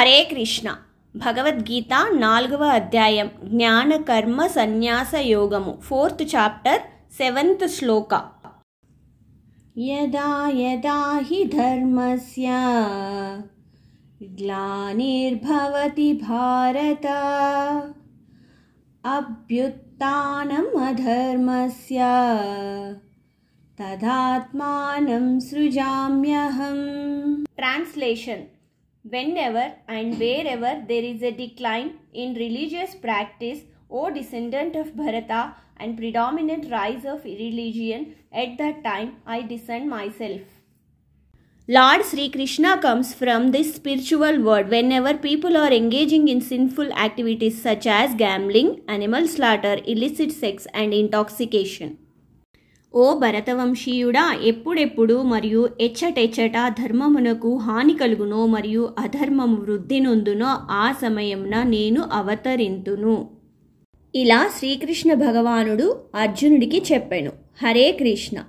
हरे कृष्ण भगवदी नागव अध्याय ज्ञान कर्म सन्यास योग फोर्थ चाप्टर सेवंत श्लोक यदा यदा हि धर्म से ग्लार्भवती भारत अभ्युत्थनमधर्म से तदात्म हम translation Whenever and wherever there is a decline in religious practice, O descendant of Bharata and predominant rise of irreligion, at that time I descend myself. Lord Sri Krishna comes from this spiritual world. Whenever people are engaging in sinful activities such as gambling, animal slaughter, illicit sex, and intoxication, ఓ భరతవంశీయుడా ఎప్పుడెప్పుడు మరియు ఎచ్చటెచ్చట ధర్మమునకు హాని కలుగునో మరియు అధర్మము వృద్ధి నొందునో ఆ సమయమున నేను అవతరింతును ఇలా శ్రీకృష్ణ భగవానుడు అర్జునుడికి చెప్పాను హరే కృష్ణ